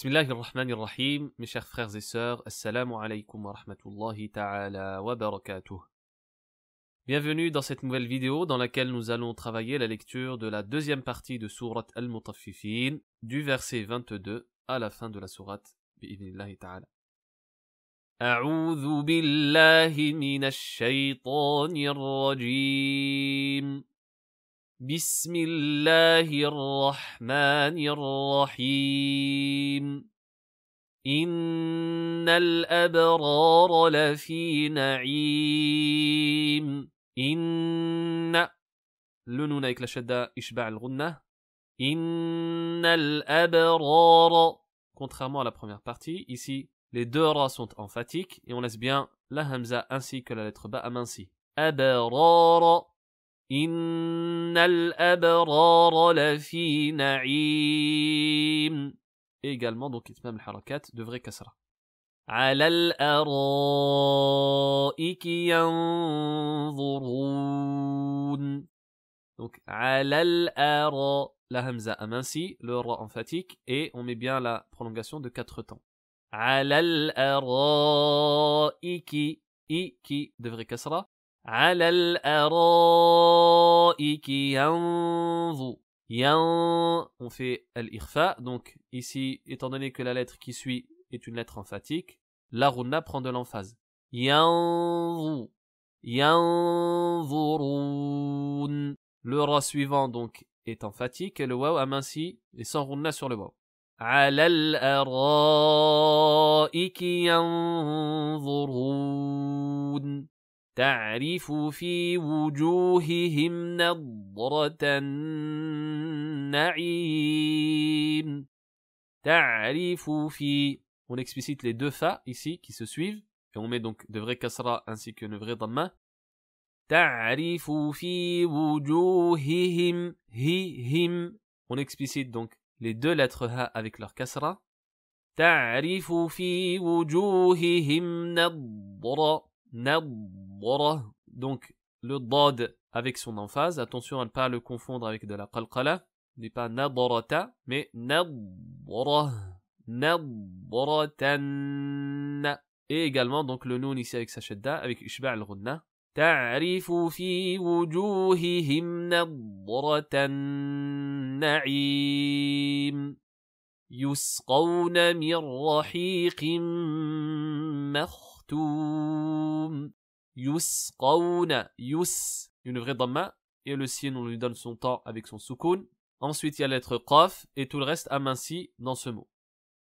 Bismillah ar-Rahman ar-Rahim, mes chers frères et sœurs, Assalamu alaikum wa rahmatullahi ta'ala wa barakatuh. Bienvenue dans cette nouvelle vidéo dans laquelle nous allons travailler la lecture de la deuxième partie de Surat al-Mutaffifin, du verset 22 à la fin de la Surat, bi'idnillahi ta'ala. أعوذ billahi minash shaytanir rajim بسم الله الرحمن الرحيم إن الأبرار لفي نعيم إن لنون avec la shadda إشباع الغنة إن الأبرار contrairement à la première partie ici les deux ra sont emphatiques et on laisse bien la hamza ainsi que la lettre ba amincie أبرار إن الأبرار لفي نعيم également donc إتمام الحركات de vraie كسرة على الأرائك ينظرون donc على الأرائك la hamza amansi le ra emphatique et on met bien la prolongation de quatre temps. Alal iki, i »« ki »« devrait kasra, على الأرائك on fait al irfa Donc ici, étant donné que la lettre qui suit est une lettre emphatique, la runa prend de l'emphase. Le ra suivant donc est emphatique et le waw aminci et sans runa sur le waw. تعرف في وجوههم na النعيم تعرف في On explicite les deux fa ici qui se suivent et on met donc de vrai kasra ainsi que de vrai dhamma. تعرف في وجوههم him On explicite donc les deux lettres ha avec leur kasra. تعرف في وجوههم نضرة نضرة donc, le dad avec son emphase. Attention à ne pas le confondre avec de la qalqala. N'est pas nadarata, mais nadara. Nadaratan. Et également, donc, le noun ici avec sa shadda, avec ishba' al-ghunna. تعرف fi وجوههم نضرة na'im. يسقون من رحيق Yus Yusqawna. Yus, une vraie dhamma. Et le sien, on lui donne son temps avec son soukoun. Ensuite, il y a la lettre qaf et tout le reste aminci dans ce mot.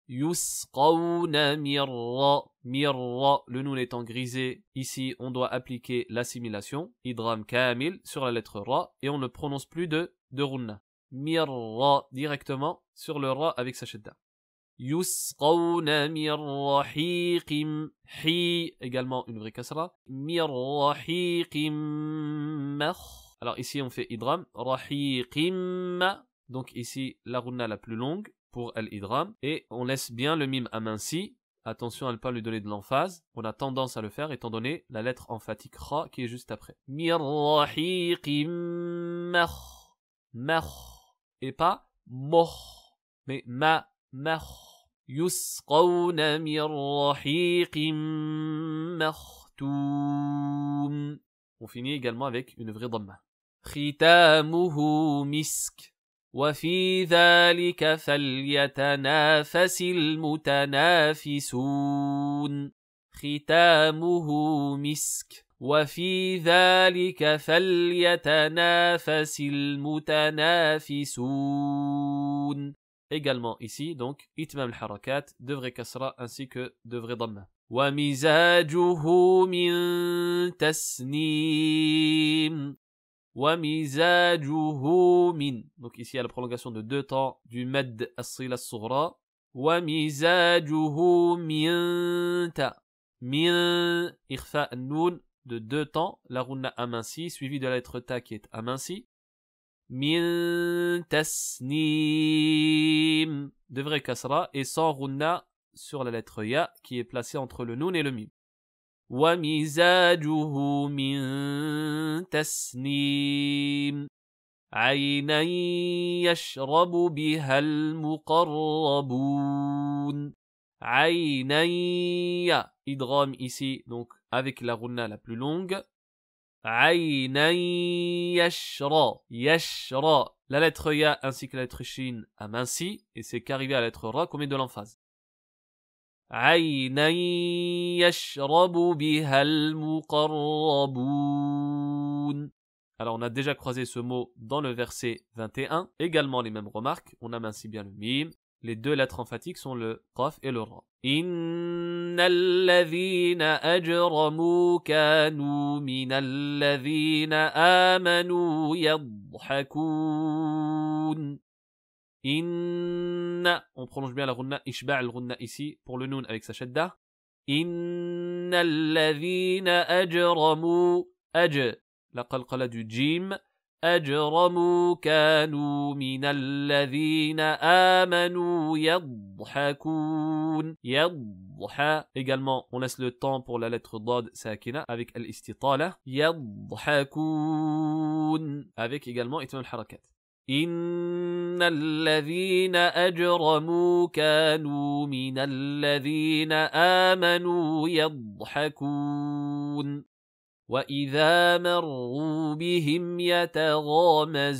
Yusqawna mirra. Mirra. Le noun étant grisé, ici, on doit appliquer l'assimilation. Idram kamil sur la lettre ra et on ne prononce plus de, de runna. Mirra directement sur le ra avec sa shadda. يسقون من Kim également une vraie cassera alors ici on fait idram رحيق donc ici la runa la plus longue pour El idram et on laisse bien le mime aminci attention à ne pas lui donner de l'emphase on a tendance à le faire étant donné la lettre emphatique kha qui est juste après Kim et pas moh mais ma مخ يسقون من رحيق مختوم وفيني finit également avec une vraie dhamma. ختامه مسك وفي ذلك فليتنافس المتنافسون ختامه مسك وفي ذلك فليتنافس المتنافسون également ici, donc itmam al-harakat, de vrai kasra ainsi que de wa dhamma. min tasnim wa ومزاجه min donc ici à la prolongation de deux temps du mad as-sila wa sughra min min ta min de deux temps la runna aminsi suivi de la lettre ta qui est aminsi min tasnim. De kasra et sans runna sur la lettre ya qui est placée entre le nun et le mim. Wa mizajuhu min tasnim. عينا يشرب bihal المقربون عينا idgham ici donc avec la runna la plus longue la lettre Ya ainsi que la lettre Shin minci et c'est qu'arrivé à la lettre Ra qu'on met de l'emphase. يشرب بها المقربون Alors on a déjà croisé ce mot dans le verset 21, également les mêmes remarques, on a minci bien le mime, les deux lettres emphatiques sont le prof et le ra. In alladhina ajramu kanu min alladhina amanu yadhakun. Inna, on prolonge bien la runna, ishba' al-runna ici pour le noun avec sa shadda. Inna alladhina ajramu aj, la qalqala du jim. أجرموا كانوا من الذين آمنوا يضحكون يضح également on laisse le temps pour la lettre ضاد ساكنة avec الاستطالة يضحكون avec également إتمام الحركات إن الذين أجرموا كانوا من الذين آمنوا يضحكون le mime a de vrai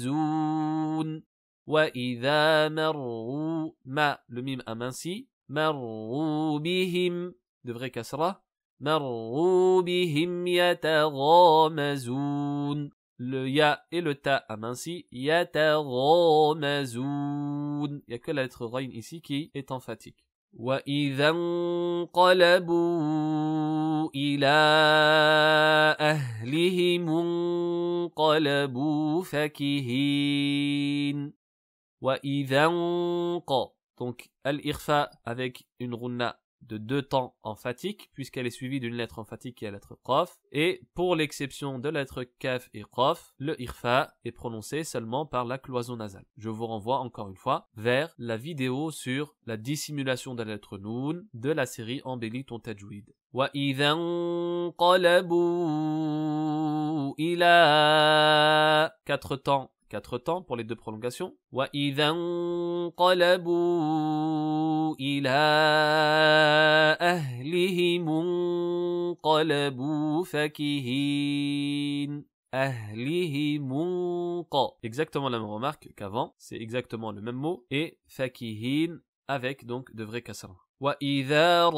le ya et le ta amansi يتغامزون il n'y a que la lettre ici qui est emphatique وإذا انقلبوا إلى أهلهم انقلبوا فكهين وإذا انق donc الإخفاء avec une غنة de deux temps emphatiques, puisqu'elle est suivie d'une lettre emphatique qui est la lettre prof, et pour l'exception de la lettre kaf et prof, le irfa est prononcé seulement par la cloison nasale. Je vous renvoie encore une fois vers la vidéo sur la dissimulation de la lettre noun de la série Embellit ton tajwid. quatre temps quatre temps pour les deux prolongations. Exactement la même remarque qu'avant, c'est exactement le même mot, et fakihin avec donc de vrais kasra. وَإِذَا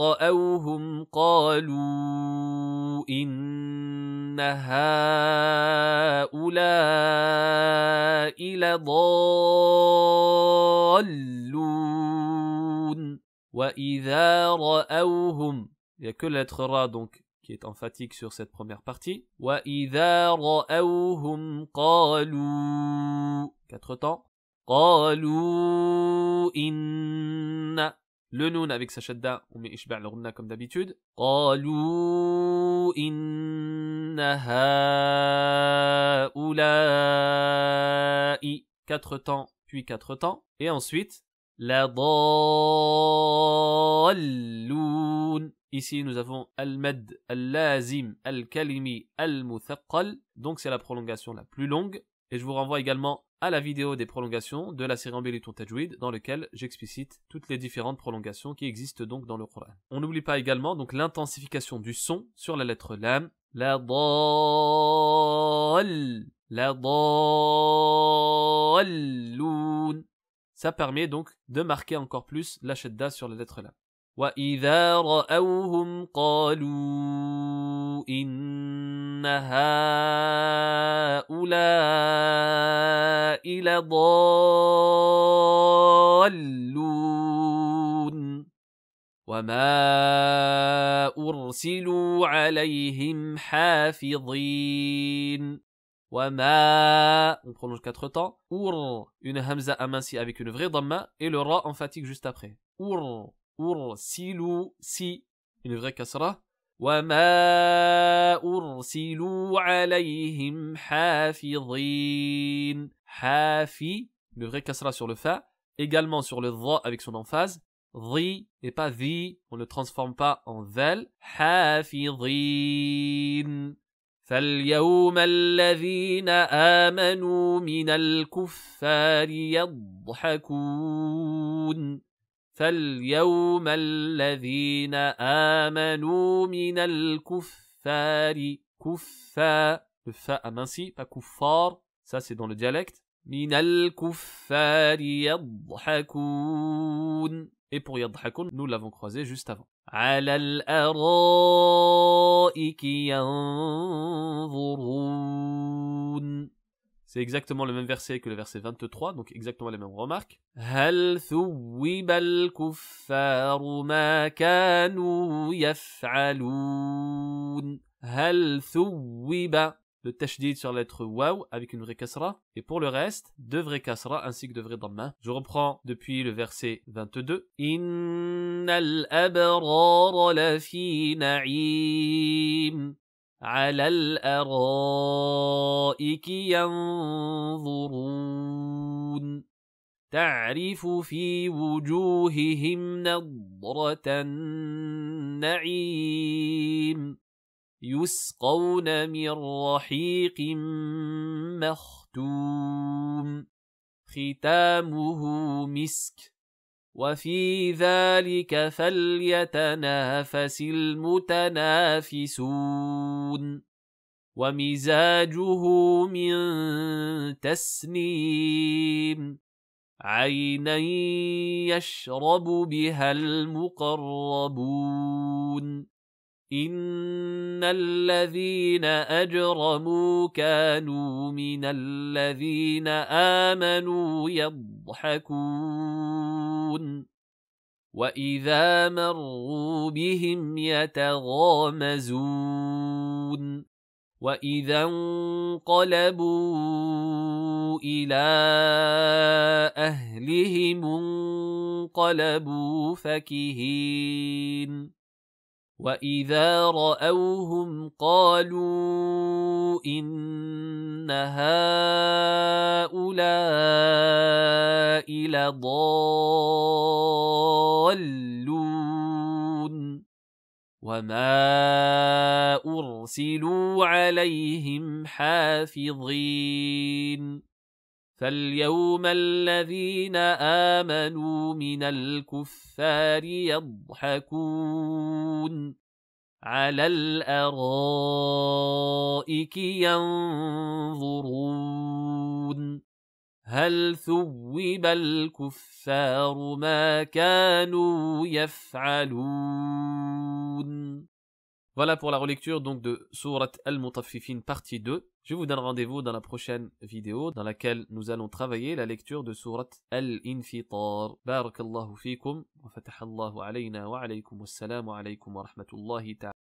هؤلاء لضالون وإذا رأوهم Il n'y a que l'être Ra donc qui est emphatique sur cette première partie. وإذا رأوهم قالوا Quatre temps. قالوا إن le noun avec sa shadda, on met ishba' al comme d'habitude. قالوا إن oula quatre temps puis quatre temps et ensuite la Ici, nous avons al-mad, al-lazim, al-kalimi, Donc, c'est la prolongation la plus longue. Et je vous renvoie également à la vidéo des prolongations de la série béliton Tajwid, dans laquelle j'explicite toutes les différentes prolongations qui existent donc dans le Coran. On n'oublie pas également donc l'intensification du son sur la lettre lam, لضال Ça permet donc de marquer encore plus la sur la lettre là. وإذا رأوهم وما أرسلوا عليهم حافظين وما on prolonge quatre temps Ur une hamza amincie avec une vraie dhamma et le ra emphatique juste après Ur ursilu si une vraie kasra وما أرسلوا عليهم حافظين حافي Une vraie kasra sur le fa également sur le dha avec son emphase et pas vi, on ne transforme pas en vel. Hafidin. Falioum al-Lavina amanu minal koufari adhakoun. Falioum al-Lavina amanu minal koufari. Kuffa » Le fa aminci, pas kuffar » Ça, c'est dans le dialecte. Minal koufari et pour Yadhakun, nous l'avons croisé juste avant. C'est exactement le même verset que le verset 23, donc exactement les mêmes remarques. Hal le tashdid sur la lettre waw avec une vraie kasra, et pour le reste, deux vraies kasra ainsi que deux vraies dhamma. Je reprends depuis le verset 22. Innal la fi na'im. al ara'iki ينظرون ta'rifu fi wujuhihim نضرة na'im يسقون من رحيق مختوم ختامه مسك وفي ذلك فليتنافس المتنافسون ومزاجه من تسنيم عينا يشرب بها المقربون إن الذين أجرموا كانوا من الذين آمنوا يضحكون وإذا مروا بهم يتغامزون وإذا انقلبوا إلى أهلهم انقلبوا فكهين واذا راوهم قالوا ان هؤلاء لضالون وما ارسلوا عليهم حافظين فاليوم الذين آمنوا من الكفار يضحكون على الأرائك ينظرون هل ثوب الكفار ما كانوا يفعلون Voilà pour la relecture donc de Surat Al-Mutaffifin partie 2. Je vous donne rendez-vous dans la prochaine vidéo dans laquelle nous allons travailler la lecture de Surat Al-Infitar. Barakallahu fikum wa fatahallahu alayna wa alaykum wa rahmatullahi ta'ala.